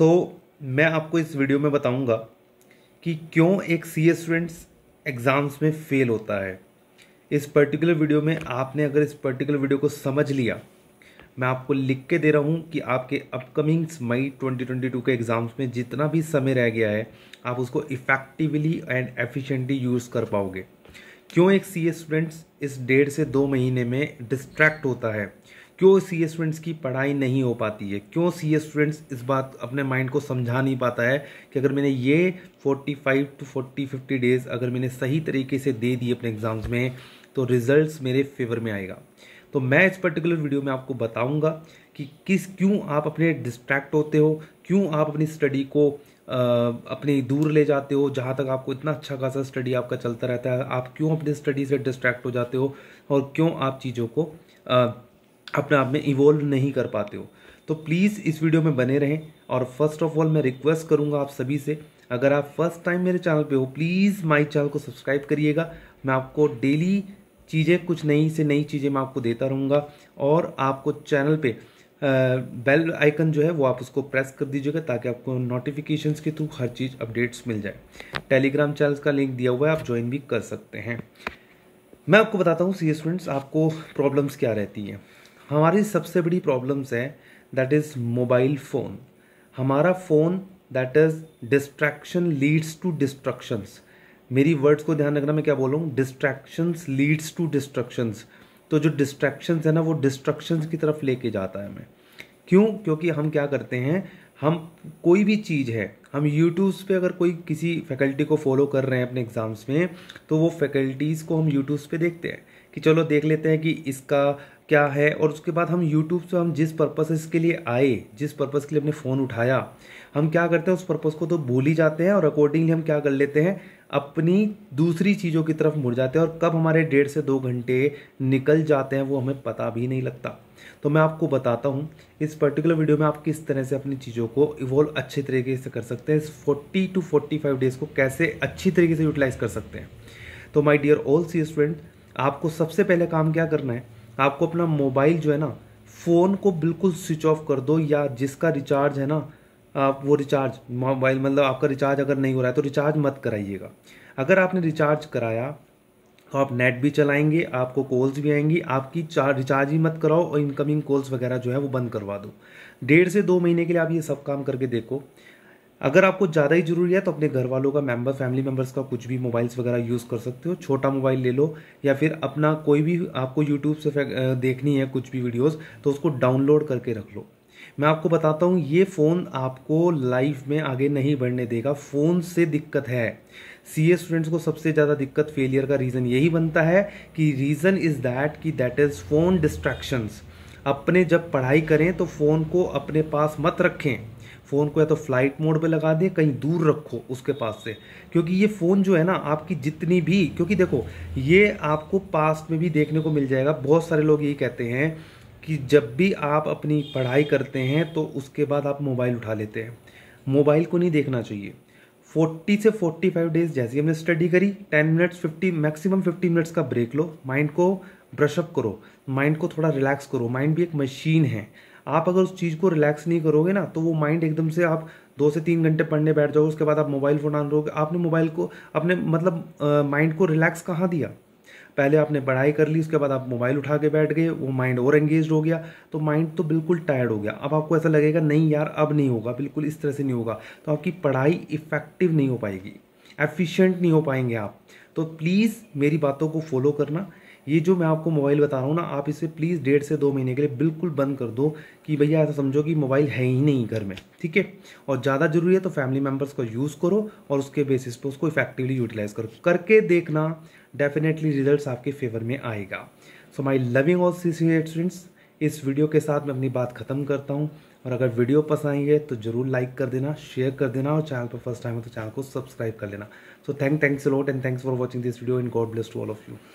सो so, मैं आपको इस वीडियो में बताऊंगा कि क्यों एक सी स्टूडेंट्स एग्ज़ाम्स में फ़ेल होता है इस पर्टिकुलर वीडियो में आपने अगर इस पर्टिकुलर वीडियो को समझ लिया मैं आपको लिख के दे रहा हूँ कि आपके अपकमिंग्स मई 2022 के एग्ज़ाम्स में जितना भी समय रह गया है आप उसको इफ़ेक्टिवली एंड एफिशेंटली यूज़ कर पाओगे क्यों एक सी स्टूडेंट्स इस डेढ़ से दो महीने में डिस्ट्रैक्ट होता है क्यों सी स्टूडेंट्स की पढ़ाई नहीं हो पाती है क्यों सी स्टूडेंट्स इस बात अपने माइंड को समझा नहीं पाता है कि अगर मैंने ये 45 टू 40 50 डेज़ अगर मैंने सही तरीके से दे दिए अपने एग्ज़ाम्स में तो रिजल्ट्स मेरे फेवर में आएगा तो मैं इस पर्टिकुलर वीडियो में आपको बताऊंगा कि किस क्यों आप अपने डिस्ट्रैक्ट होते हो क्यों आप अपनी स्टडी को आ, अपने दूर ले जाते हो जहाँ तक आपको इतना अच्छा खासा स्टडी आपका चलता रहता है आप क्यों अपनी स्टडी से डिस्ट्रैक्ट हो जाते हो और क्यों आप चीज़ों को आ, अपने आप में इवोल्व नहीं कर पाते हो तो प्लीज़ इस वीडियो में बने रहें और फर्स्ट ऑफ ऑल मैं रिक्वेस्ट करूंगा आप सभी से अगर आप फर्स्ट टाइम मेरे चैनल पे हो प्लीज़ माय चैनल को सब्सक्राइब करिएगा मैं आपको डेली चीज़ें कुछ नई से नई चीज़ें मैं आपको देता रहूँगा और आपको चैनल पे बेल आइकन जो है वो आप उसको प्रेस कर दीजिएगा ताकि आपको नोटिफिकेशन के थ्रू हर चीज़ अपडेट्स मिल जाए टेलीग्राम चैनल का लिंक दिया हुआ है आप ज्वाइन भी कर सकते हैं मैं आपको बताता हूँ सी स्टूडेंट्स आपको प्रॉब्लम्स क्या रहती हैं हमारी सबसे बड़ी प्रॉब्लम्स है दैट इज़ मोबाइल फ़ोन हमारा phone that is distraction leads to destructions मेरी वर्ड्स को ध्यान रखना मैं क्या बोलूँ distraction distractions leads to destructions तो जो डिस्ट्रैक्शंस है ना वो डिस्ट्रक्शंस की तरफ लेके जाता है हमें क्यों क्योंकि हम क्या करते हैं हम कोई भी चीज़ है हम यूट्यूब पे अगर कोई किसी फैकल्टी को फॉलो कर रहे हैं अपने एग्ज़ाम्स में तो वो फैकल्टीज़ को हम यूट्यूब पे देखते हैं कि चलो देख लेते हैं कि इसका क्या है और उसके बाद हम यूट्यूब से हम जिस पर्पसेस के लिए आए जिस पर्पज़ के लिए हमने फ़ोन उठाया हम क्या करते हैं उस पर्पज़ को तो भूल ही जाते हैं और अकॉर्डिंगली हम क्या कर लेते हैं अपनी दूसरी चीज़ों की तरफ मुड़ जाते हैं और कब हमारे डेढ़ से दो घंटे निकल जाते हैं वो हमें पता भी नहीं लगता तो मैं आपको बताता हूँ इस पर्टिकुलर वीडियो में आप किस तरह से अपनी चीज़ों को इवॉल्व अच्छे तरीके से कर सकते हैं इस फोर्टी टू फाइव डेज़ को कैसे अच्छी तरीके से यूटिलाइज़ कर सकते हैं तो my dear all C student आपको सबसे पहले काम क्या करना है आपको अपना मोबाइल जो है ना फ़ोन को बिल्कुल स्विच ऑफ कर दो या जिसका रिचार्ज है ना आप वो रिचार्ज मोबाइल मतलब आपका रिचार्ज अगर नहीं हो रहा है तो रिचार्ज मत कराइएगा अगर आपने रिचार्ज कराया तो आप नेट भी चलाएंगे आपको कॉल्स भी आएंगी आपकी चार रिचार्ज ही मत कराओ और इनकमिंग कॉल्स वगैरह जो है वो बंद करवा दो डेढ़ से दो महीने के लिए आप ये सब काम करके देखो अगर आपको ज़्यादा ही ज़रूरी है तो अपने घर वालों का मेंबर फैमिली मेम्बर्स का कुछ भी मोबाइल्स वगैरह यूज़ कर सकते हो छोटा मोबाइल ले लो या फिर अपना कोई भी आपको यूट्यूब से देखनी है कुछ भी वीडियोस तो उसको डाउनलोड करके रख लो मैं आपको बताता हूँ ये फ़ोन आपको लाइफ में आगे नहीं बढ़ने देगा फ़ोन से दिक्कत है सी ए स्टूडेंट्स को सबसे ज़्यादा दिक्कत फेलियर का रीज़न यही बनता है कि रीज़न इज़ दैट कि दैट इज़ फ़ोन डिस्ट्रैक्शंस अपने जब पढ़ाई करें तो फ़ोन को अपने पास मत रखें फ़ोन को या तो फ्लाइट मोड पे लगा दें कहीं दूर रखो उसके पास से क्योंकि ये फ़ोन जो है ना आपकी जितनी भी क्योंकि देखो ये आपको पास्ट में भी देखने को मिल जाएगा बहुत सारे लोग यही कहते हैं कि जब भी आप अपनी पढ़ाई करते हैं तो उसके बाद आप मोबाइल उठा लेते हैं मोबाइल को नहीं देखना चाहिए 40 से 45 डेज जैसी हमने स्टडी करी 10 मिनट्स 50 मैक्सिमम 50 मिनट्स का ब्रेक लो माइंड को ब्रशअप करो माइंड को थोड़ा रिलैक्स करो माइंड भी एक मशीन है आप अगर उस चीज़ को रिलैक्स नहीं करोगे ना तो वो माइंड एकदम से आप दो से तीन घंटे पढ़ने बैठ जाओगे उसके बाद आप मोबाइल फ़ोन आन लोगे आपने मोबाइल को अपने मतलब माइंड को रिलैक्स कहाँ दिया पहले आपने पढ़ाई कर ली उसके बाद आप मोबाइल उठा के बैठ गए वो माइंड और एंगेज हो गया तो माइंड तो बिल्कुल टायर्ड हो गया अब आपको ऐसा लगेगा नहीं यार अब नहीं होगा बिल्कुल इस तरह से नहीं होगा तो आपकी पढ़ाई इफ़ेक्टिव नहीं हो पाएगी एफिशिएंट नहीं हो पाएंगे आप तो प्लीज़ मेरी बातों को फॉलो करना ये जो मैं आपको मोबाइल बता रहा हूँ ना आप इसे प्लीज़ डेढ़ से दो महीने के लिए बिल्कुल बंद कर दो कि भैया ऐसा समझो कि मोबाइल है ही नहीं घर में ठीक है और ज़्यादा ज़रूरी है तो फैमिली मेम्बर्स को यूज़ करो और उसके बेसिस पर उसको इफेक्टिवली यूटिलाइज़ करो करके देखना डेफिनेटली रिजल्ट आपके फेवर में आएगा so my loving all C students इस वीडियो के साथ मैं अपनी बात ख़त्म करता हूँ और अगर वीडियो पसंद आई है तो ज़रूर लाइक कर देना शेयर कर देना और चैनल पर फर्स्ट टाइम है तो चैनल को सब्सक्राइब कर लेना so thank thanks lot and thanks for watching this video and God bless to all of you